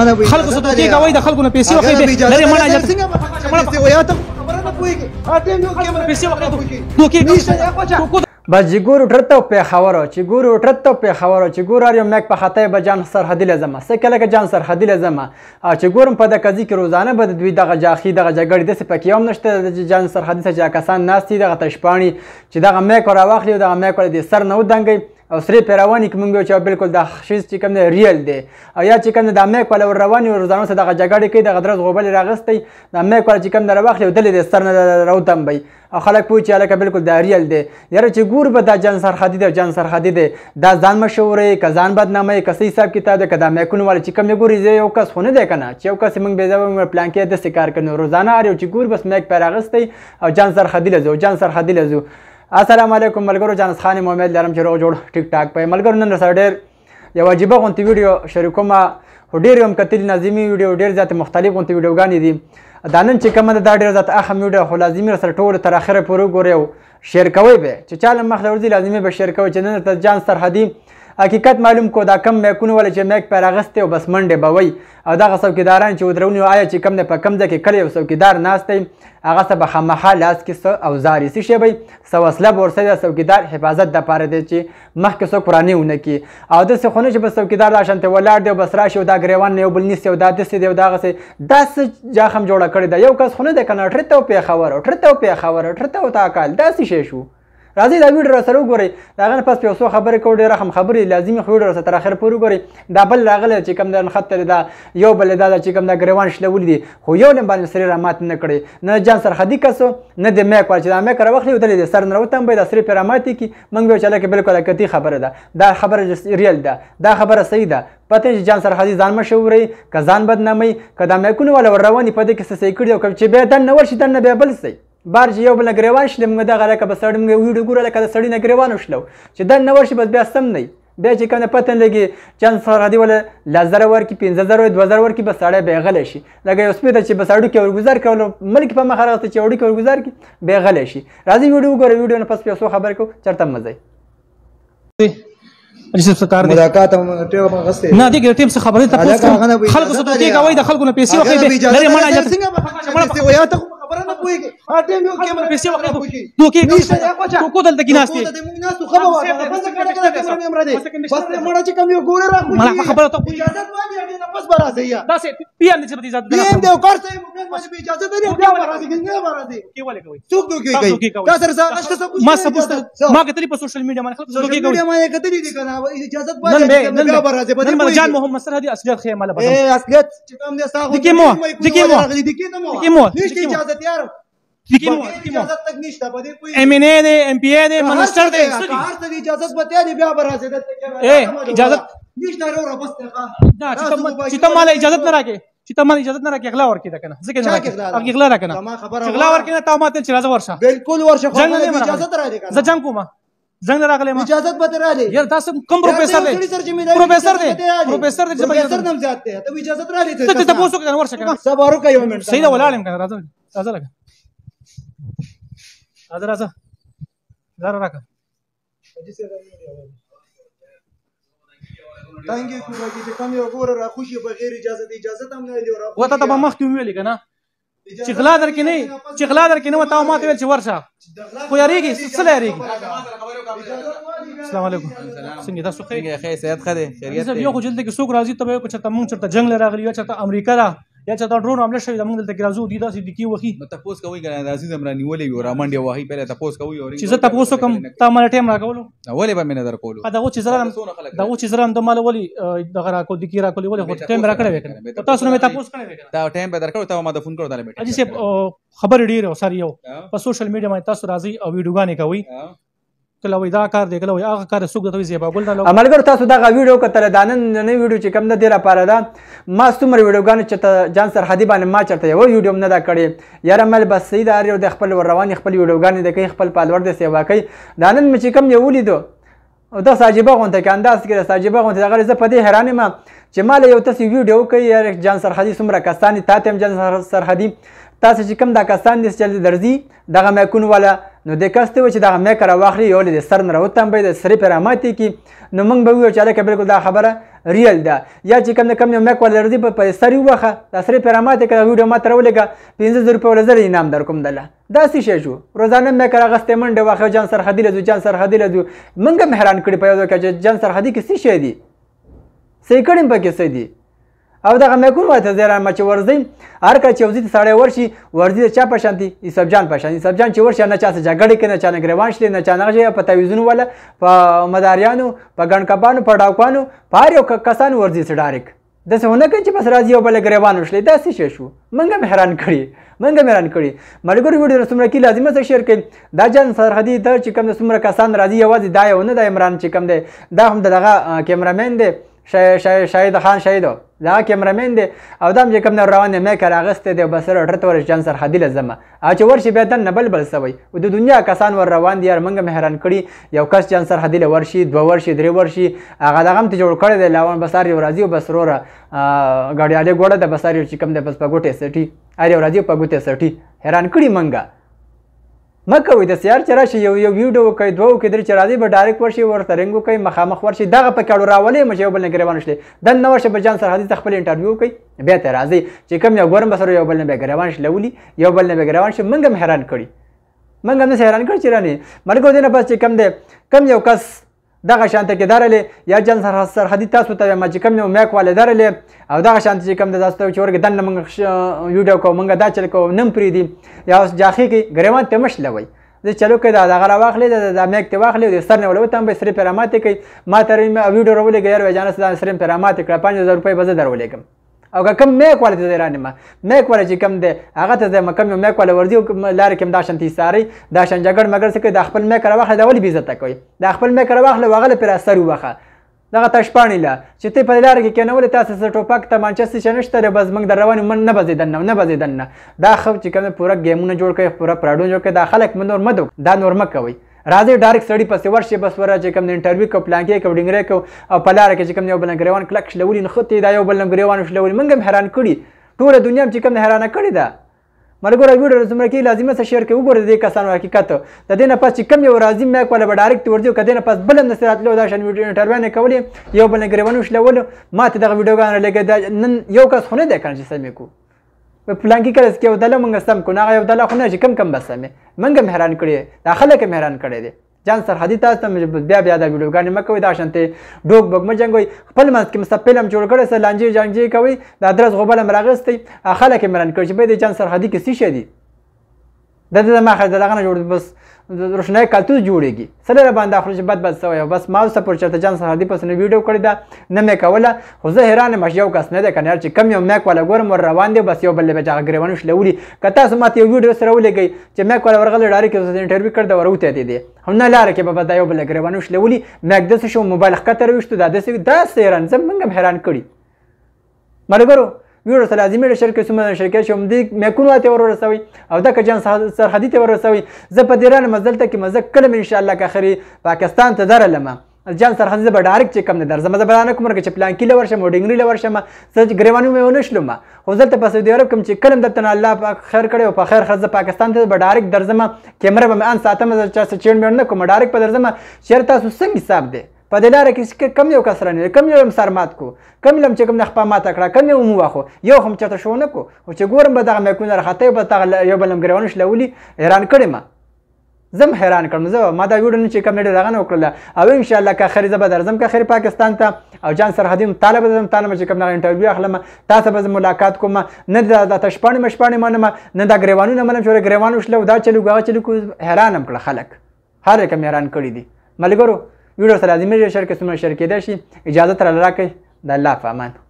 خلکو څه دوکې کوي د خلکو نه پیسې واخلي لري مړه اجازه څنګه ویا ته خبره نه پويږي اټیم یو کیمره پیسې واخلي دوکې کوي بس چې ګورو ټرته په خبرو چې ګورو ټرته په خبرو چې ګورار یم نک په خطای به جان سرحدی لزم سکه لکه جان سرحدی لزم چې ګورم په د کزي کې روزانه به دوی دغه جاخي دغه جګړې د سپکیوم نشته د جان سرحدی څخه کسان ناشتي دغه تشپانی چې دغه مې کور واخلي دغه مې کور دې سر نه ودانګي او سری پیروان کې مونږ چې بالکل د خشیز چې کوم ریل دی او یا چې کوم د امریکا ول روان او روزانو سره د جګړې کې د غدرز غوبل راغستي د امریکا چې کوم د رواخ یو دل د سر نه راوتم بي او خلک پوه چې الکه بالکل د ریل دی یاره چې ګور به د جن سرحدي دی جن سرحدي دی دا ځان مشورې ک ځان بدنامي کسې حساب کتاب د کدا مې کون ول چې کوم ګوري زه یو کس خونه دی کنه چې یو کس مونږ به زو پلان کې د سکار کنه روزانه اړ یو چې ګور بس مې پیراغستي او جن سرحدي لزو جن سرحدي لزو السلام علیکم ملګرو جان خان محمد لرم چې روغ جوړ ټیک ټاک په ملګرو نن سره ډېر یو عجیب غونتی ویډیو شریکوم هو ډېر هم کتلی نظمی ویډیو ډېر زیات مختلف غونتی ویډیوګانې دي دا نن چې کوم دا ډېر زیات اهم ویډیو خو لازمي سره ټول تر اخره پورې وګورئ شیر کوي به چې چاله مخ لورځي لازمي به شیر کوي چې نن ته جان سرحدي حقیقت معلوم کو دا کم میکونه ول چې میک پر اغسته او بس منډه بوي او دغه څوکیداران چې ودرونی آیا چې کم نه په کم ځکه کړي او څوکیدار ناشته هغه سبا خامخا لاس کې او زاري سي شي بي سوسله ورسه د څوکیدار حفاظت د پاره دی چې مخکې څوک رانی ونه کی او د سخونه چې بس څوکیدار لاشنته ولاړ دی بس راشي او دا غریوان نه بل نیسي او دا د سي دی او دغه سي داس جاخم جوړه کړی دا یو کس خونه د کنه ټرته په خبر او ټرته په خبر او ټرته او تا کال داسې شي شو راځي دا ویډیو را سره وګورئ دا غن پس پیسو خبرې کو ډېر رقم خبرې لازمي خو ډېر تر اخر پورې وګورئ دا بل راغله چې کم د خطر دا یو بل دا چې کم دا ګریوان شلول دي خو یو لم باندې سره رامات نه کړي نه جان سر خدي کسو نه د مې کول چې دا مې کر وخت ودلې د سر نه وتم به د سره پیرامات کی منګ به چاله کې بالکل کتی خبره ده دا خبره ریل ده دا خبره صحیح ده پته چې جان سر خدي ځان مشوري ک ځان بدنامي ک دا مې کول ول رواني پد کې سې کړي او چې به دن نه ورشي دن نه به بل سي بار یو بل غریوان شل موږ دغه لکه په سړی موږ ویډیو ګوره لکه د سړی نه غریوان شلو چې د نور شي بس بیا سم نه بیا چې کنه پته لګي چان سره دی ول لزر ور کی 15000 2000 ور کی بس سړی به غل شي لکه یو سپیته چې بس اړو کې ورګزار کول ملک په مخ راغته چې اړو کې ورګزار کی به غل شي راځي ویډیو ګوره ویډیو نه پس پیسو خبر کو چرته مزه رسید سکار دی ملاقات هم ټیو ما غسته نه دې ټیم څخه خبرې ته پوښتنه خلکو څه ته کوي د خلکو نه پیسې وخی لري ما نه اجازه ویا ته خبره نه پويږي ها ټیم یو کې پیسې وخی نو کې نشته کو دلته کې ناشته ته موږ نه خبره واه بس کړه مړه چې کم یو ګوره راخو ما خبره ته پوښتنه اجازه ما نه پس برا سي یا دا سي پی ان چې اجازه پی ان دې کار سي موږ باندې اجازه درې بیا برا سي نه برا سي کې ولې کوي څوک دوی کوي کا سره ما سبوست ما کتلی په سوشل میډیا باندې خلک څوک کوي ما کتلی دي کنه اجازه باندې نن بیا راځي په دې باندې جان محمد سره دې اصليت خې مال بدل اے اصليت چې کوم دې ساغو دکې مو دکې مو دکې مو دکې مو نشته اجازه یار دکې مو دکې مو اجازه تک نشته په دې کوئی ایم ان اے دې ایم پی اے دې منسٹر دې هر څه اجازه به دې بیا راځي دې اجازه نشته ورو را بس دا چې ته مال اجازه نه راکې چې ته مال اجازه نه راکې غلا ورکې دا کنه ځکه نه راکې هغه غلا راکنه غلا ورکې نه تا ما ته چې راځه ورشه بالکل ورشه خو اجازه راځي زه جنگ کومه زنګ راغلی ما اجازه به تر راځي یار تاسو کوم پروفیسور دی پروفیسور دی پروفیسور دی پروفیسور نم زیات دی ته اجازه تر راځي ته ته پوسو کنه ورشه کنه سبا ورو کوي منټ صحیح دا ولاړم کنه راځه راځه لګه راځه راځه زار راکا تانګي کوه چې کم یو ګور را خوشي بغیر اجازه اجازه تم نه دی را و ته به مخکې ویل کنه چې غلا در کې نه چې غلا در کې نه وتا ما ته ویل چې ورشه خو یریږي څه لریږي السلام علیکم څنګه تاسو خیر خیر سید خدای خیریت یو خو جلد کې څوک راځي ته به چرته مونږ چرته جنگ لراغلی چرته امریکا را یا چې دا ډرون حمله شوی دا موږ دلته ګرازو دي دا صدیقي وخی نو تاسو کوي ګران عزیز امران نیولې وي رامنډ یو وهی پہله تاسو کوي او چې زه تاسو کوم تا مال ټیم راغولو اولې به مې نظر کولو دا و چې زرم دا و چې زرم د مال ولی د غرا کو دکی را کولې ولی هو ټیم راکړې وکړه تاسو نو مې تاسو کړې دا ټیم به درکړو تا ما د فون کړو دا مې اجي خبر ډیر او سر یو په سوشل میډیا باندې تاسو راځي او ویډیوګانې کوي کله وای دا کار دی کله وای هغه کار څوک درته زیبا ګل نه عملګر تاسو دا ویډیو کتل دا نن نه ویډیو چې کم نه دی را پاره دا ما څومره ویډیوګان چې جان سرحدي باندې ما چرته یو ویډیو نه دا کړی یاره مل بس سید اریو د خپل روان خپل ویډیوګان د کوي خپل پالور د سیوا کوي دا نن مې کم یو لیدو او دا ساجيبه غونته کې انداز کې ساجيبه غونته دغه زه په دې حیرانې ما چې مال یو تاسو ویډیو کوي یاره جان سرحدي څومره کسانی تاته جان سرحدي تاسو چې کم دا کسان دې چل درځي دغه مې کون والا نو د کسته و چې دا مې کرا واخلي یو له سر نه راوتم به د سری پر اماتي کې نو موږ به ویو چې الکه بالکل دا خبره ریل ده یا چې کم نه کم یو مې کول لري په سری وخه د سری پر اماتي کې ویډیو ما تر ولګه 15000 روپۍ ولزر انعام در کوم دله دا سې شی شو روزانه مې کرا غسته منډه واخه جان سرحدي له جان سرحدي له موږ مهران کړی په یو کې جان سرحدي کې څه شی دی سې کړم پکې څه دی او دغه مکون وته زیران مچ ورزی هر کا چې وزید ساړی ورشي ورزی چا په شانتي یسب جان په شانتي یسب جان چې ورشي نه چا سره جګړه کوي نه چا نه ګریوان شلی نه چا نه غږی په تعویزونو ولا په مداریانو په ګڼکبانو په ډاکوانو په هر یو کسان ورزی سره ډایرک داسې هونه کوي چې بس راځي یو بل ګریوان وشلی داسې شی شو منګه مهران کړي منګه مهران کړي ملګری ویډیو رسومره کې لازمه څه شیر کړي دا جان سرحدي د چې کم د سمره کسان راځي یوازې دا یو نه د عمران چې کم دی دا هم دغه کیمرامین دی شاید خان شاید دا کیمرمن دی او دا هم چې کوم نه روان دی میکر اغستی دی او بس سره ډرته ورشي جان سره خدي له ځمه او چې ورشي بیا دننه بل بل سوی او د دنیا کسان ور روان دي یار موږ مې حیران کړي یو کس جان سره خدي له ورشي دوه ورشي درې ورشي هغه دغه هم ته جوړ کړی دی لاون بسار یو راځي او بس روره ګاډیاډی ګوړه د بسار یو چې کوم دی بس په ګوټې سټي ار یو راځي په ګوټې سټي حیران کړي منګه مکوې د سیار چې راشي یو یو ویډیو کوي دوه کې درې چې راځي به ډایرکټ ورشي ورته رنګ کوي مخامخ ورشي دغه په کډو راولې مې یو بل نه ګریوان شلې د نو ورشه بجان سره حدیث خپل انټرویو کوي بیا ته راځي چې کم یو ګورم بسره یو بل نه ګریوان شلولي یو بل نه ګریوان شي منګم حیران کړي منګم نه حیران کړي چې رانی مرګو دینه پس چې کم دی کم یو کس دغه شانته کې درلې یا جن سر سرحدي تاسو ته ما چې کوم نو میک والے درلې او دغه شانته چې کوم د تاسو چې ورګ دنه موږ ویډیو کو موږ دا چل کو نم پری دي یا اوس جاخي کې غریوان ته مش لوي د چلو کې دا دغه را واخلې د میک ته واخلې د سر نه ولو تم به سری پرامات کوي ما ترې ویډیو رولې غیر وجانه سره سره پرامات کړ 5000 روپۍ به زه درولې کوم او کم مې کول ته ایران ما مې کول چې کم دی هغه ته ما کم مې کول ورځي او لار کې دا شنتي ساري دا شن جګړ مګر څه د خپل مې کرا واخله د ولې بیزته کوي د خپل مې کرا واخله واغله پر اثر وخه دغه تشپانی لا چې ته په لار کې کېنول تاسو سره ټوپک ته مانچستر شنشته ر بس موږ روان من نه بزیدن نه بزیدن دا خو چې کوم پوره ګیمونه جوړ کړي پوره پراډون جوړ کړي دا خلک منور مدو دا نور مکوي راځي ډایرکټ سړی پسې ورشي بس ورا چې کوم انټرویو کو پلان کې کو ډنګره کو په لار کې چې کوم یو بل غریوان کلک شلولي نخته دا یو بل غریوان شلولي منګم حیران کړي ټول دنیا چې کوم حیرانه کړي ده مرګوره ویډیو زمره کې لازمه څه شیر کې وګوره د کسانو حقیقت د دې نه پس چې کم یو راضی مې کوله به ډایرکټ ورځو کده نه پس بل نه سرات له دا شن ویډیو انټرویو نه کولې یو بل نه غریوانو شلول ما ته دغه ویډیوګان لګې نن یو کس خونه ده کنه چې سمې کو پلان کې کړس کې یو دله مونږ سم کو نه یو دله خو نه چې کم کم بسمه مونږ هم حیران کړی دا خلک هم حیران کړی دي ځان سرحدي تاسو ته بیا بیا دا ویډیوګانې مه کوئ دا شانته ډوک بګ مه جنګوئ خپل منځ کې مې فلم جوړ کړی سه لانجې جانجې کوئ د ادرس غوبل هم راغستی خلک یې مران کړي چې بیا د ځان سرحدي کې څه شی دي د دې ما خځه دغه نه جوړ بس روشنای کلتور جوړیږي سره را باندې اخر بد بد سوی بس ما اوس پر چرته جان سره دې پس نه ویډیو کړی دا نه مې کوله خو زه حیران مې یو کس نه ده کنه چې کم یو مې کوله ګورم روان دي بس یو بل به چاغ غریوانو شلولي کته سم ته یو ویډیو سره ولګي چې مې کوله ورغله ډاری کې اوس انټرویو کړ دا وروته دي دي هم نه لار کې به دا یو بل غریوانو شلولي مې د شو موبایل خطر وشته دا د سې دا سیران زم منګم حیران کړی مرګرو ویروس لازمي لشر کې سمه شرکت شوم دې میکونو ته ور ورسوي او دا کجان سرحدي ته ور ورسوي زه په دیران مزلته کې مزه کلم ان شاء الله که خري پاکستان ته درلم ځان سرحد زه به ډایرکټ چې کم نه درځم زه به نه کوم چې پلان کې لور شم ډنګري لور شم زه ګریوانو مې ونه شلم خو دلته په سعودي عرب کوم چې کلم دته الله پاک خیر کړي او په خیر خزه پاکستان ته به ډایرکټ درځم کیمره به ان ساتم چې چین مې نه کوم ډایرکټ په درځم شرط تاسو څنګه حساب دی په دې لاره کې کم یو کس رانه کم یو سر مات کو کم لم چې کم نخ په مات کړه کم یو مو واخو یو هم چته شو نه کو او چې ګورم به دغه مې کو نه راخته به تغه یو بلم ګریوان شلولي حیران کړم زم حیران کړم زه ما دا ویډیو نه چې کوم ډیر راغنه وکړله او ان شاء الله که خري زبر درځم که خري پاکستان ته او جان سرحدي طالب زم طالب چې کوم نه انټرویو اخلم تاسو به ملاقات کوم نه دا د تشپړ مشپړ منم نه دا غریوانو نه منم چې غریوانو شلو دا چلو غا چلو حیران هم کړ خلک هر کوم حیران کړی دي ملګرو ویډیو سره د میجر شریک سمره شریک دې شي اجازه تر لاره کوي د الله په امان